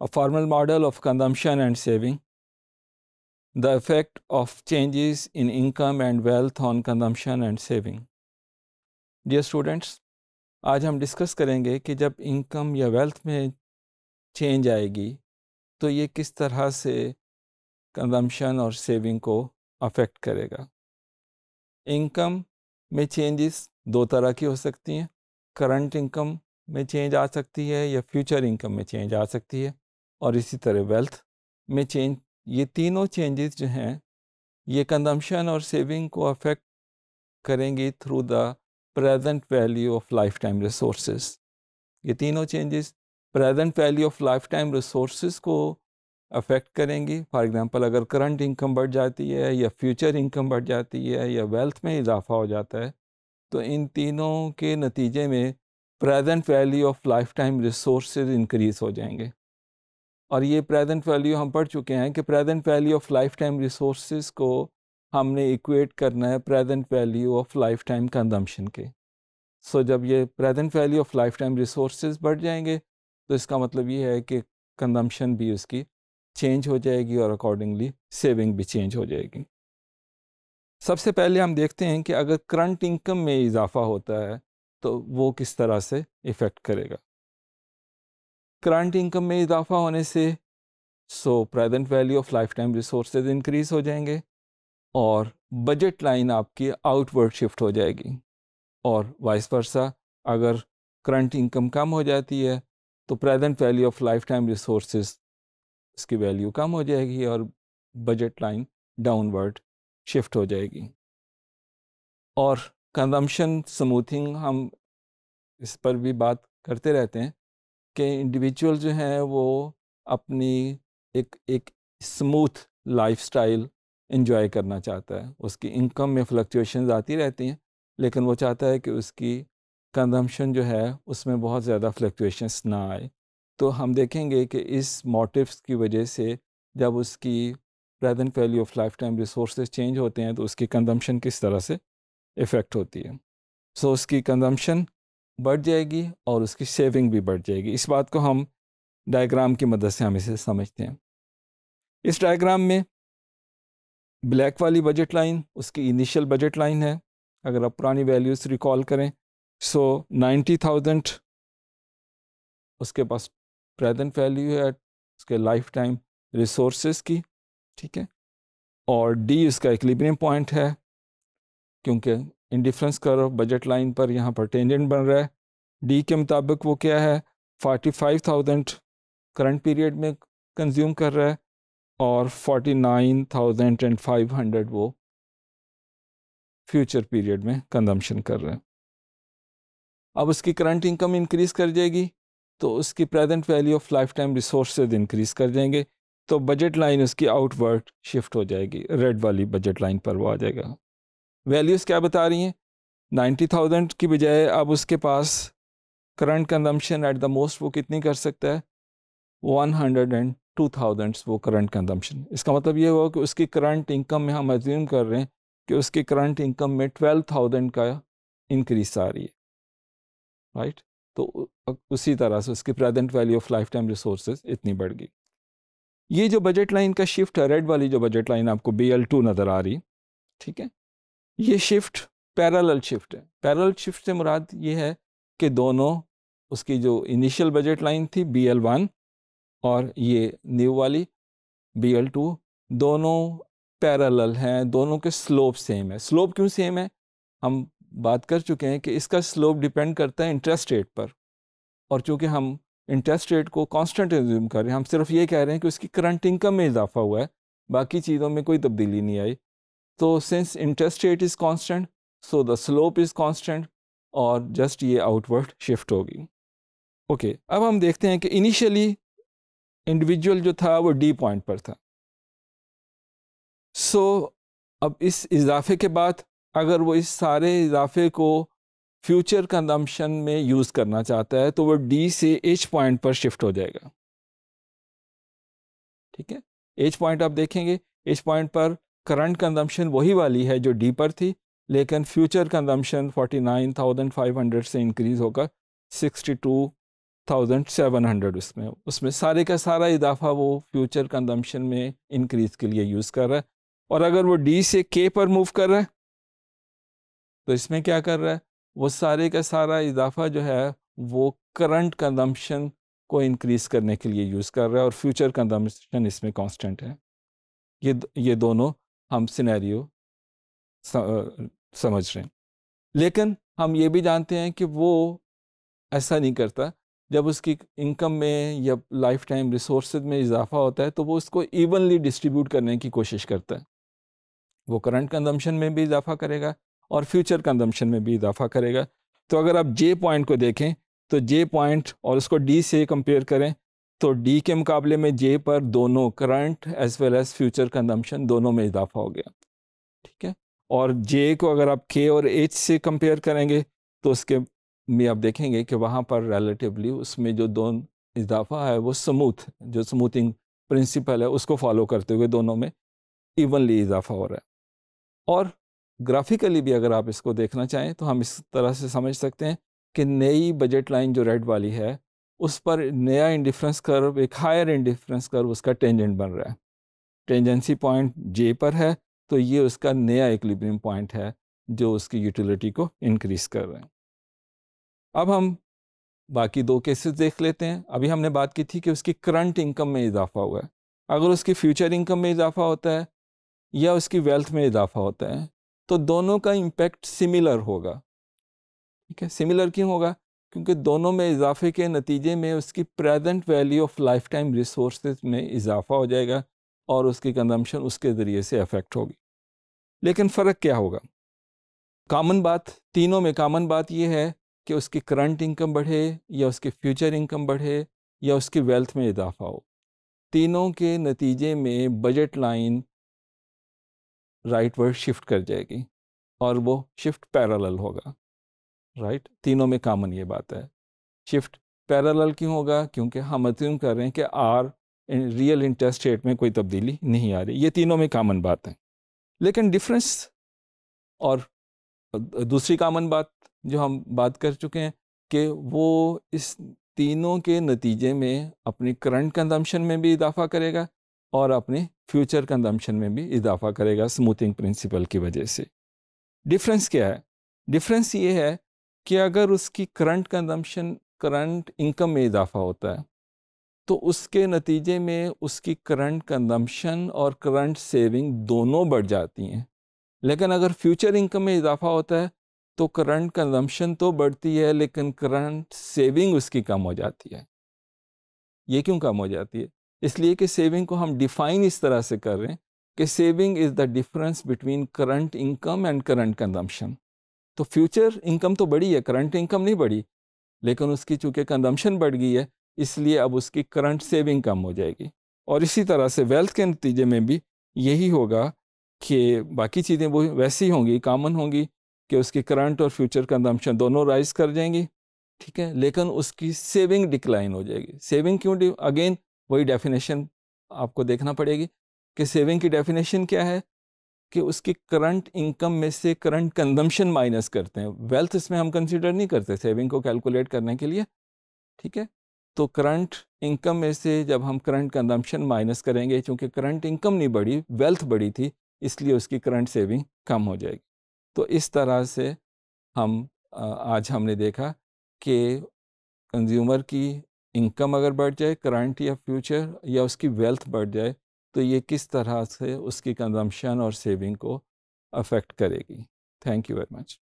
a formal model of consumption and saving, the effect of changes in income and wealth on consumption and saving. Dear students, आज हम discuss करेंगे कि जब income या wealth में change आएगी तो ये किस तरह से कंजम्पशन और सेविंग को अफेक्ट करेगा इनकम में चेंजेस दो तरह की हो सकती हैं करंट इनकम में चेंज आ सकती है या फ्यूचर इनकम में चेंज आ सकती है और इसी तरह वेल्थ में चेंज ये तीनों चेंजेस जो हैं ये कंजम्पशन और सेविंग को अफेक्ट करेंगी through the present value of lifetime resource ये तीनों changes present value of lifetime resource को अफेक्ट करेंगी फॉर एग्जांपल अगर करंट इनकम बढ़ जाती है या फ्यूचर इनकम बढ़ जाती है या वेल्थ में इजाफा हो जाता है तो इन तीनों के नतीजे में present value of lifetime resource increase हो जाएंगे और ये प्रेजेंट वैल्यू हम पढ़ चुके हैं कि present value of lifetime resource को हमने इक्वेट करना है present value of lifetime consumption के सो so, जब ये present value of lifetime resource बढ़ जाएंगे तो इसका मतलब ये है कि कंजम्पशन भी उसकी चेंज हो जाएगी और अकॉर्डिंगली सेविंग भी चेंज हो जाएगी सबसे पहले हम देखते हैं कि अगर करंट इनकम में इजाफा होता है तो वो किस तरह से इफ़ेक्ट करेगा करंट इनकम में इजाफा होने से so present value of lifetime resources increase हो जाएंगे और बजट लाइन आपकी आउटवर्ड शिफ्ट हो जाएगी और वाइस वर्सा अगर करंट इनकम कम हो जाती है तो present value of lifetime resources इसकी वैल्यू कम हो जाएगी और बजट लाइन डाउनवर्ड शिफ्ट हो जाएगी और कंजम्पशन स्मूथिंग हम इस पर भी बात करते रहते हैं के इंडिविजुअल जो हैं वो अपनी एक एक स्मूथ लाइफस्टाइल इन्जॉय करना चाहता है उसकी इनकम में फ्लक्चुएशन आती रहती हैं लेकिन वो चाहता है कि उसकी कंजम्पशन जो है उसमें बहुत ज़्यादा फ्लक्चुएशंस ना आए तो हम देखेंगे कि इस मोटिव्स की वजह से जब उसकी present value of lifetime resource change होते हैं तो उसकी कंजम्पशन किस तरह से इफ़ेक्ट होती है सो so, उसकी कंजम्पशन बढ़ जाएगी और उसकी सेविंग भी बढ़ जाएगी इस बात को हम डायग्राम की मदद से हम इसे समझते हैं इस डायग्राम में ब्लैक वाली बजट लाइन उसकी इनिशियल बजट लाइन है अगर आप पुरानी वैल्यूज़ रिकॉल करें सो नाइन्टी थाउजेंड उसके पास प्रेजेंट वैल्यू है उसके लाइफ टाइम रिसोर्स की ठीक है और डी उसका एक पॉइंट है क्योंकि इंडिफ्रेंस कर बजट लाइन पर यहाँ पर टेंजेंट बन रहा है डी के मुताबिक वो क्या है forty five thousand current period में कंज्यूम कर रहा है और forty nine thousand and five hundred वो फ्यूचर पीरियड में कंजम्पशन कर रहे हैं अब उसकी करंट इनकम इंक्रीज़ कर जाएगी तो उसकी present value of lifetime resource increase कर जाएंगे तो बजट लाइन उसकी आउटवर्ड शिफ्ट हो जाएगी रेड वाली बजट लाइन पर वो आ जाएगा वैल्यूज़ क्या बता रही हैं नाइन्टी थाउजेंड की बजाय अब उसके पास current consumption at the most वो कितनी कर सकता है one hundred and two thousand वो करंट कंजम्पशन इसका मतलब ये हुआ कि उसकी करंट इनकम में हम एज्यूम कर रहे हैं कि उसकी करंट इनकम में ट्वेल्व थाउजेंड का इंक्रीज आ रही है राइट तो उसी तरह से उसकी present value of lifetime resource इतनी बढ़ गई ये जो बजट लाइन का शिफ्ट है रेड वाली जो बजट लाइन आपको बी एल टू नज़र आ रही ठीक है ये शिफ्ट पैरल शिफ्ट है पैरल शिफ्ट से मुराद ये है कि दोनों उसकी जो इनिशियल बजट लाइन थी बी एल वन और ये न्यू वाली बी एल टू दोनों पैरल हैं दोनों के स्लोप सेम है स्लोप क्यों सेम है हम बात कर चुके हैं कि इसका स्लोप डिपेंड करता है इंटरेस्ट रेट पर और चूँकि हम इंटरेस्ट रेट को कांस्टेंट रिज्यूम कर रहे हैं हम सिर्फ ये कह रहे हैं कि उसकी करंट इनकम में इजाफा हुआ है बाकी चीज़ों में कोई तब्दीली नहीं आई तो since interest rate is constant so the slope is constant और जस्ट ये आउटवर्ड शिफ्ट होगी ओके okay, अब हम देखते हैं कि इनिशियली इंडिविजुअल जो था वो डी पॉइंट पर था सो so, अब इस इजाफे के बाद अगर वो इस सारे इजाफे को फ्यूचर कंजम्पशन में यूज़ करना चाहता है तो वो डी से एच पॉइंट पर शिफ्ट हो जाएगा ठीक है एच पॉइंट आप देखेंगे एच पॉइंट पर करंट कंजम्पशन वही वाली है जो डी पर थी लेकिन फ्यूचर कंजम्पशन 49,500 से इंक्रीज़ होकर 62,700 उसमें उसमें सारे का सारा इजाफा वो फ्यूचर कंजम्पशन में इंक्रीज़ के लिए यूज़ कर रहा है और अगर वो डी से के पर मूव कर रहा है तो इसमें क्या कर रहा है वो सारे का सारा इजाफा जो है वो करंट कंजम्पशन को इंक्रीज़ करने के लिए यूज़ कर रहा है और फ्यूचर कंजम्पशन इसमें कांस्टेंट है ये ये दोनों हम सिनेरियो समझ रहे हैं लेकिन हम ये भी जानते हैं कि वो ऐसा नहीं करता जब उसकी इनकम में या लाइफ टाइम रिसोर्स में इजाफा होता है तो वो उसको इवनली डिस्ट्रीब्यूट करने की कोशिश करता है वो करंट कंजम्पशन में भी इजाफा करेगा और फ्यूचर कंजम्पशन में भी इजाफा करेगा तो अगर आप जे पॉइंट को देखें तो जे पॉइंट और उसको डी से कंपेयर करें तो डी के मुकाबले में जे पर दोनों current as well as future consumption दोनों में इजाफा हो गया ठीक है और जे को अगर आप के और एच से कंपेयर करेंगे तो उसके में आप देखेंगे कि वहाँ पर रिलेटिवली उसमें जो दोनों इजाफा है वो स्मूथ जो स्मूथिंग प्रिंसिपल है उसको फॉलो करते हुए दोनों में इवनली इजाफा हो रहा है और ग्राफिकली भी अगर आप इसको देखना चाहें तो हम इस तरह से समझ सकते हैं कि नई बजट लाइन जो रेड वाली है उस पर नया इंडिफरेंस कर्व एक हायर इंडिफरेंस कर्व उसका टेंजेंट बन रहा है टेंजेंसी पॉइंट जे पर है तो ये उसका नया इक्विलिब्रियम पॉइंट है जो उसकी यूटिलिटी को इंक्रीज कर रहे हैं अब हम बाकी दो केसेस देख लेते हैं अभी हमने बात की थी कि उसकी करंट इनकम में इजाफा हुआ है अगर उसकी फ्यूचर इनकम में इजाफा होता है या उसकी वेल्थ में इजाफा होता है तो दोनों का इम्पेक्ट सिमिलर होगा ठीक है सिमिलर क्यों होगा क्योंकि दोनों में इजाफे के नतीजे में उसकी present value of lifetime resource में इजाफा हो जाएगा और उसकी कंजम्पशन उसके ज़रिए से अफेक्ट होगी लेकिन फ़र्क क्या होगा कामन बात तीनों में कामन बात यह है कि उसकी करंट इनकम बढ़े या उसकी फ्यूचर इनकम बढ़े या उसकी वेल्थ में इजाफा हो तीनों के नतीजे में budget line rightward shift कर जाएगी और वो शिफ्ट पैरेलल होगा राइट right? तीनों में कामन ये बात है शिफ्ट पैरेलल क्यों होगा क्योंकि हम अज्यूम कर रहे हैं कि आर इन रियल इंटरेस्ट रेट में कोई तब्दीली नहीं आ रही ये तीनों में कामन बात है लेकिन डिफरेंस और दूसरी कामन बात जो हम बात कर चुके हैं कि वो इस तीनों के नतीजे में अपनी करंट कंजम्पशन में भी इजाफा करेगा और अपने फ्यूचर कंजम्पशन में भी इजाफा करेगा स्मूथिंग प्रिंसिपल की वजह से डिफरेंस क्या है डिफरेंस ये है कि अगर उसकी करंट कंजम्पशन करंट इनकम में इजाफा होता है तो उसके नतीजे में उसकी करंट कंजम्पशन और करंट सेविंग दोनों बढ़ जाती हैं लेकिन अगर फ्यूचर इनकम में इजाफा होता है तो करंट कंजम्पशन तो बढ़ती है लेकिन करंट सेविंग उसकी कम हो जाती है ये क्यों कम हो जाती है इसलिए कि सेविंग को हम डिफ़ाइन इस तरह से कर रहे हैं कि saving is the difference between current income and current consumption तो फ्यूचर इनकम तो बढ़ी है करंट इनकम नहीं बढ़ी लेकिन उसकी चूँकि कंजम्पशन बढ़ गई है इसलिए अब उसकी करंट सेविंग कम हो जाएगी और इसी तरह से वेल्थ के नतीजे में भी यही होगा कि बाकी चीज़ें वो वैसी होंगी कामन होंगी कि उसकी करंट और फ्यूचर कंजम्पशन दोनों राइज कर जाएंगी ठीक है लेकिन उसकी सेविंग डिक्लाइन हो जाएगी सेविंग क्यों अगेन वही डेफिनेशन आपको देखना पड़ेगी कि सेविंग की डेफिनेशन क्या है कि उसके करंट इनकम में से करंट कंजम्पशन माइनस करते हैं वेल्थ इसमें हम कंसिडर नहीं करते सेविंग को कैलकुलेट करने के लिए ठीक है तो करंट इनकम में से जब हम करंट कंजम्पशन माइनस करेंगे क्योंकि करंट इनकम नहीं बढ़ी वेल्थ बढ़ी थी इसलिए उसकी करंट सेविंग कम हो जाएगी तो इस तरह से हम आज हमने देखा कि कंज्यूमर की इनकम अगर बढ़ जाए करंट या फ्यूचर या उसकी वेल्थ बढ़ जाए तो ये किस तरह से उसकी कंजम्पशन और सेविंग को अफेक्ट करेगी थैंक यू वेरी मच